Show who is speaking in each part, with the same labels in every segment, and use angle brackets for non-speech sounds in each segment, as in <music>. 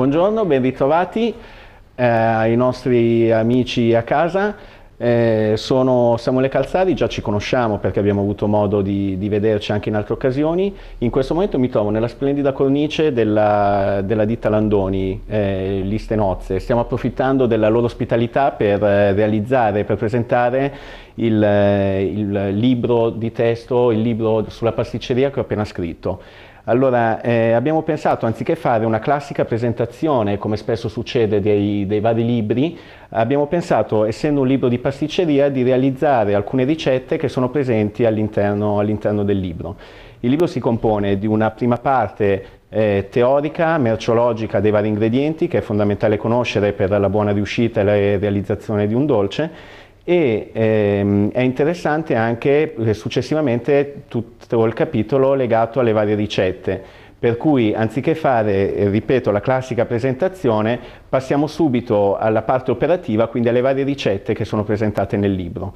Speaker 1: Buongiorno, ben ritrovati eh, ai nostri amici a casa. Eh, sono Samuele Calzari, già ci conosciamo perché abbiamo avuto modo di, di, vederci anche in altre occasioni. In questo momento mi trovo nella splendida cornice della, della ditta Landoni, eh, Liste Nozze. Stiamo approfittando della loro ospitalità per eh, realizzare, per presentare il, eh, il libro di testo, il libro sulla pasticceria che ho appena scritto. Allora, eh, abbiamo pensato, anziché fare una classica presentazione, come spesso succede dei, dei, vari libri, abbiamo pensato, essendo un libro di pasticceria, di realizzare alcune ricette che sono presenti all'interno all del libro. Il libro si compone di una prima parte eh, teorica, merciologica dei vari ingredienti, che è fondamentale conoscere per la buona riuscita e la realizzazione di un dolce, e ehm, è interessante anche eh, successivamente tutto il capitolo legato alle varie ricette per cui anziché fare, eh, ripeto, la classica presentazione, passiamo subito alla parte operativa, quindi alle varie ricette che sono presentate nel libro.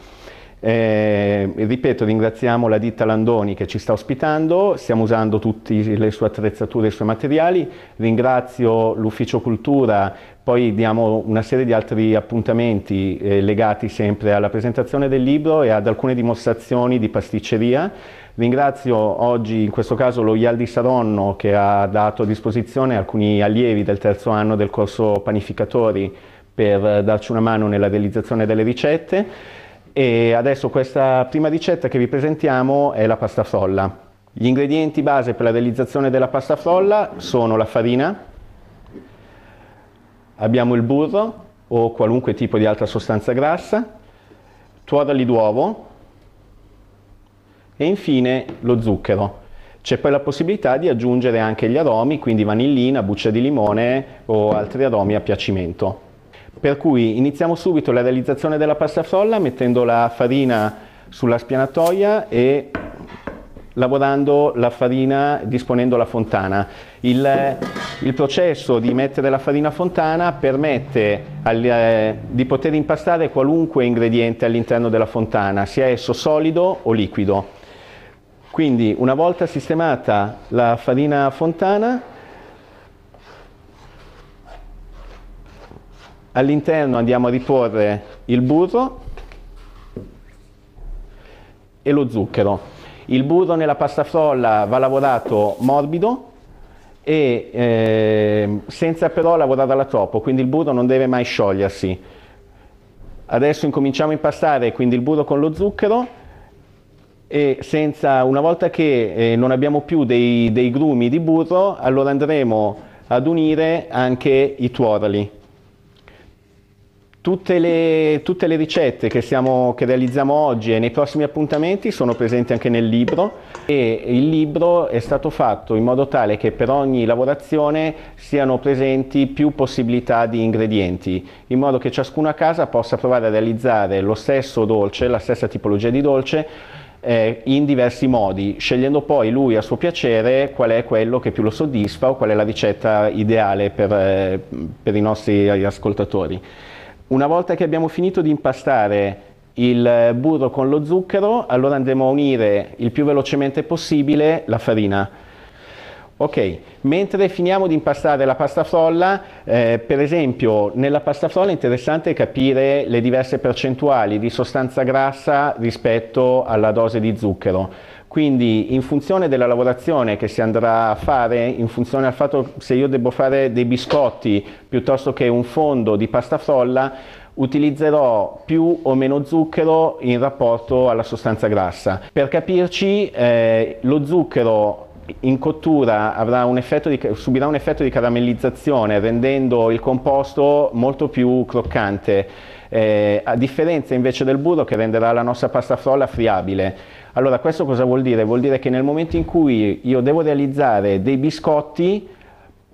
Speaker 1: Eh, ripeto, ringraziamo la ditta Landoni che ci sta ospitando, stiamo usando tutte le sue attrezzature e i suoi materiali, ringrazio l'Ufficio Cultura, poi diamo una serie di altri appuntamenti eh, legati sempre alla presentazione del libro e ad alcune dimostrazioni di pasticceria. Ringrazio oggi in questo caso lo Ialdi Saronno che ha dato a disposizione alcuni allievi del terzo anno del corso Panificatori per darci una mano nella realizzazione delle ricette. E adesso questa prima ricetta che vi presentiamo è la pasta frolla. Gli ingredienti base per la realizzazione della pasta frolla sono la farina, abbiamo il burro o qualunque tipo di altra sostanza grassa, tuorali d'uovo e infine lo zucchero. C'è poi la possibilità di aggiungere anche gli aromi, quindi vanillina, buccia di limone o altri aromi a piacimento. Per cui iniziamo subito la realizzazione della pasta frolla mettendo la farina sulla spianatoia e lavorando la farina disponendo la fontana. Il, il, processo di mettere la farina a fontana permette al, eh, di poter impastare qualunque ingrediente all'interno della fontana, sia esso solido o liquido. Quindi una volta sistemata la farina a fontana all'interno andiamo a riporre il burro e lo zucchero. Il burro nella pasta frolla va lavorato morbido e eh, senza però lavorarla troppo, quindi il burro non deve mai sciogliersi. Adesso incominciamo a impastare quindi il burro con lo zucchero e senza, una volta che eh, non abbiamo più dei, dei grumi di burro, allora andremo ad unire anche i tuorli. Tutte le, tutte le, ricette che, siamo, che, realizziamo oggi e nei prossimi appuntamenti sono presenti anche nel libro e il libro è stato fatto in modo tale che per ogni lavorazione siano presenti più possibilità di ingredienti, in modo che ciascuno a casa possa provare a realizzare lo stesso dolce, la stessa tipologia di dolce, eh, in diversi modi, scegliendo poi lui a suo piacere qual è quello che più lo soddisfa o qual è la ricetta ideale per, eh, per i nostri ascoltatori. Una volta che abbiamo finito di impastare il eh, burro con lo zucchero, allora andremo a unire il più velocemente possibile la farina. Ok, mentre finiamo di impastare la pasta frolla, eh, per esempio nella pasta frolla è interessante capire le diverse percentuali di sostanza grassa rispetto alla dose di zucchero. Quindi in funzione della lavorazione che si andrà a fare, in funzione al fatto se io devo fare dei biscotti piuttosto che un fondo di pasta frolla, utilizzerò più o meno zucchero in rapporto alla sostanza grassa. Per capirci, eh, lo zucchero in cottura un di, subirà un effetto di caramellizzazione rendendo il composto molto più croccante, eh, a differenza invece del burro che renderà la nostra pasta frolla friabile. Allora questo cosa vuol dire? Vuol dire che nel momento in cui io devo realizzare dei biscotti,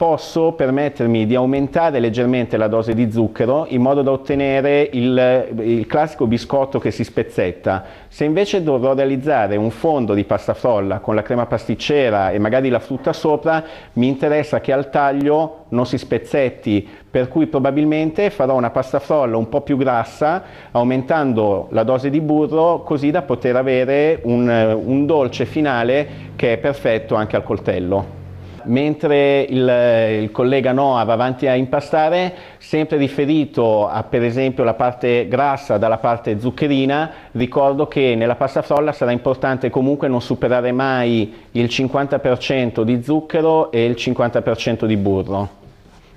Speaker 1: posso permettermi di aumentare leggermente la dose di zucchero in modo da ottenere il, il, classico biscotto che si spezzetta. Se invece dovrò realizzare un fondo di pasta frolla con la crema pasticcera e magari la frutta sopra, mi interessa che al taglio non si spezzetti, per cui probabilmente farò una pasta frolla un po' più grassa, aumentando la dose di burro, così da poter avere un, un dolce finale che è perfetto anche al coltello mentre il, il collega Noah va avanti a impastare, sempre riferito a per esempio la parte grassa dalla parte zuccherina, ricordo che nella pasta frolla sarà importante comunque non superare mai il 50% di zucchero e il 50% di burro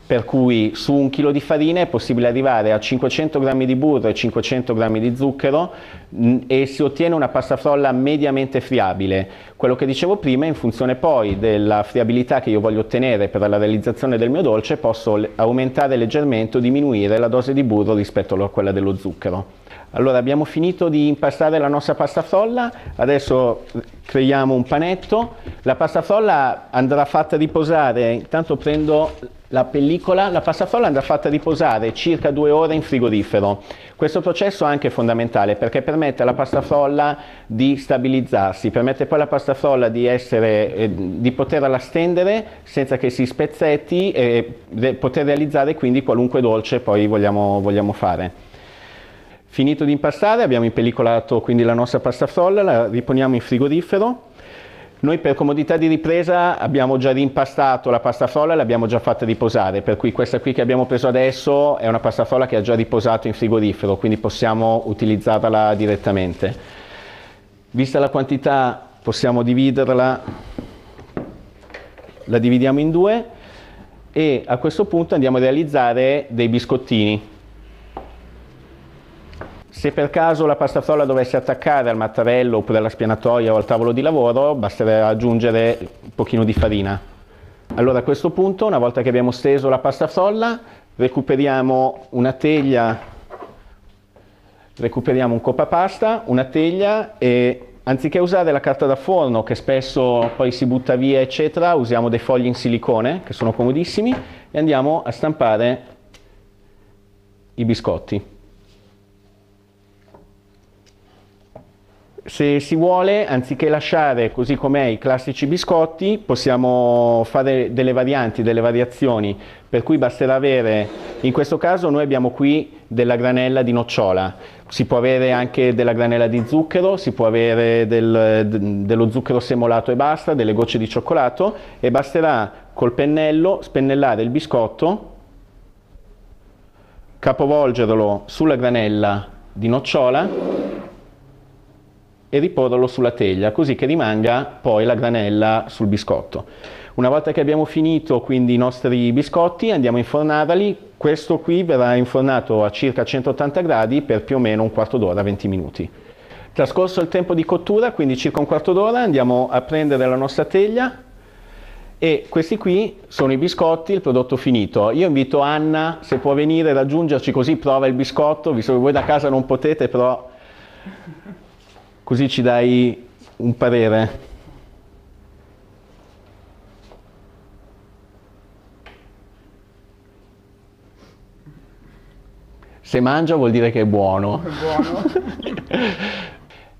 Speaker 1: per cui su un chilo di farina è possibile arrivare a 500 g di burro e 500 g di zucchero mm, e si ottiene una pasta frolla mediamente friabile. Quello che dicevo prima, in funzione poi della friabilità che io voglio ottenere per la realizzazione del mio dolce, posso aumentare leggermente o diminuire la dose di burro rispetto a quella dello zucchero. Allora abbiamo finito di impastare la nostra pasta frolla, adesso eh, creiamo un panetto. La pasta frolla andrà fatta riposare, intanto prendo la pellicola, la pasta frolla andrà fatta riposare circa due ore in frigorifero. Questo processo è anche fondamentale perché permette alla pasta frolla di stabilizzarsi, permette poi alla pasta piazzasola di, essere, eh, di poterla stendere senza che si spezzetti e re poter realizzare quindi qualunque dolce poi vogliamo, vogliamo fare. Finito di impastare abbiamo impellicolato quindi la nostra pasta frolla, la riponiamo in frigorifero. Noi per comodità di ripresa abbiamo già rimpastato la pasta frolla e l'abbiamo già fatta riposare, per cui questa qui che abbiamo preso adesso è una pasta frolla che ha già riposato in frigorifero, quindi possiamo utilizzarla direttamente. Vista la quantità possiamo dividerla, la dividiamo in due e a questo punto andiamo a realizzare dei biscottini. Se per caso la pasta frolla dovesse attaccare al mattarello oppure alla spianatoia o al tavolo di lavoro, basterebbe aggiungere un pochino di farina. Allora a questo punto, una volta che abbiamo steso la pasta frolla, recuperiamo una teglia, recuperiamo un coppa pasta, una teglia e Anziché usare la carta da forno che spesso poi si butta via eccetera, usiamo dei fogli in silicone che sono comodissimi e andiamo a stampare i biscotti. se si vuole, anziché lasciare così com'è i classici biscotti, possiamo fare delle varianti, delle variazioni per cui basterà avere, in questo caso noi abbiamo qui della granella di nocciola, si può avere anche della granella di zucchero, si può avere del, dello zucchero semolato e basta, delle gocce di cioccolato e basterà col pennello spennellare il biscotto, capovolgerlo sulla granella di nocciola e riporlo sulla teglia, così che rimanga poi la granella sul biscotto. Una volta che abbiamo finito quindi i nostri biscotti andiamo a infornarli, questo qui verrà infornato a circa 180 gradi per più o meno un quarto d'ora, 20 minuti. Trascorso il tempo di cottura, quindi circa un quarto d'ora, andiamo a prendere la nostra teglia e questi qui sono i biscotti, il prodotto finito. Io invito Anna se può venire raggiungerci così prova il biscotto, visto che voi da casa non potete però così ci dai un parere. Se mangia vuol dire che è buono. buono.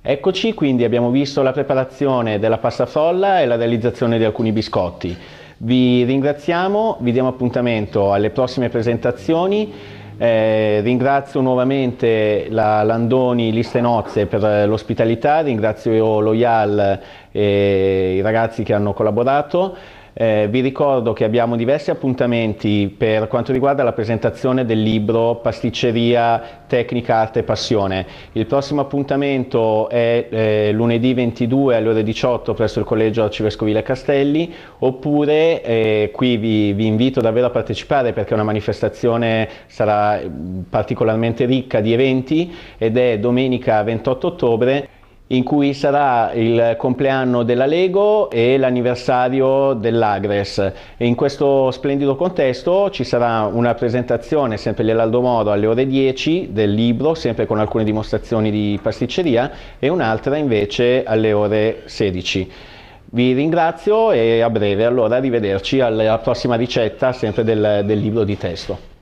Speaker 1: <laughs> Eccoci, quindi abbiamo visto la preparazione della pasta frolla e la realizzazione di alcuni biscotti. Vi ringraziamo, vi diamo appuntamento alle prossime presentazioni. Eh, ringrazio nuovamente la Landoni Liste Nozze per l'ospitalità, ringrazio Loyal e i ragazzi che hanno collaborato. Eh, vi ricordo che abbiamo diversi appuntamenti per quanto riguarda la presentazione del libro Pasticceria, Tecnica, Arte e Passione. Il prossimo appuntamento è eh, lunedì 22 alle ore 18 presso il Collegio Arcivescovile Castelli, oppure eh, qui vi, vi, invito davvero a partecipare perché una manifestazione sarà mm, particolarmente ricca di eventi ed è domenica 28 ottobre in cui sarà il compleanno della Lego e l'anniversario dell'Agres. In questo splendido contesto ci sarà una presentazione sempre all'Aldo Moro alle ore 10 del libro, sempre con alcune dimostrazioni di pasticceria e un'altra invece alle ore 16. Vi ringrazio e a breve allora arrivederci alla prossima ricetta sempre del, del libro di testo.